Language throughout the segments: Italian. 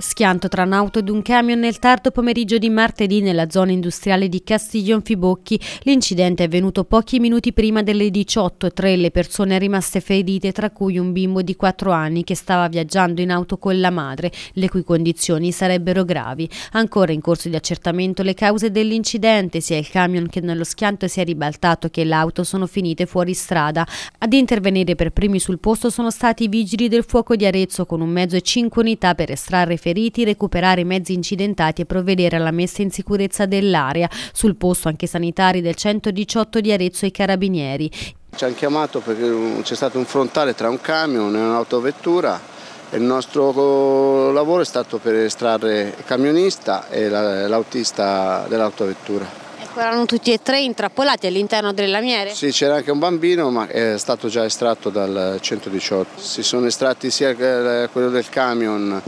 Schianto tra un'auto ed un camion nel tardo pomeriggio di martedì nella zona industriale di Castiglion Fibocchi. L'incidente è avvenuto pochi minuti prima delle 18.03. Le persone rimaste ferite, tra cui un bimbo di 4 anni che stava viaggiando in auto con la madre, le cui condizioni sarebbero gravi. Ancora in corso di accertamento le cause dell'incidente, sia il camion che nello schianto si è ribaltato che l'auto sono finite fuori strada. Ad intervenire per primi sul posto sono stati i vigili del fuoco di Arezzo con un mezzo e 5 unità per estrarre soccorrere feriti, recuperare i mezzi incidentati e provvedere alla messa in sicurezza dell'area. Sul posto anche sanitari del 118 di Arezzo e i carabinieri. Ci hanno chiamato perché c'è stato un frontale tra un camion e un'autovettura e il nostro lavoro è stato per estrarre il camionista e l'autista dell'autovettura. Ecco, erano tutti e tre intrappolati all'interno delle lamiere? Sì, c'era anche un bambino ma è stato già estratto dal 118. Si sono estratti sia eh, quello del camion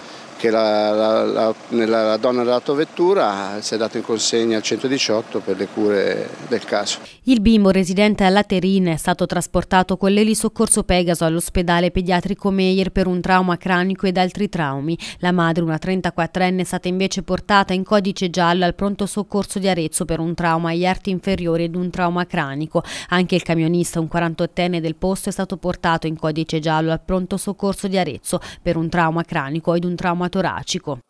che la, la, la, la donna dell'autovettura si è data in consegna al 118 per le cure del caso. Il bimbo residente a Laterina è stato trasportato con l'elisoccorso Pegaso all'ospedale pediatrico Meyer per un trauma cranico ed altri traumi. La madre, una 34enne, è stata invece portata in codice giallo al pronto soccorso di Arezzo per un trauma agli arti inferiori ed un trauma cranico. Anche il camionista, un 48enne del posto, è stato portato in codice giallo al pronto soccorso di Arezzo per un trauma cranico ed un trauma toracico.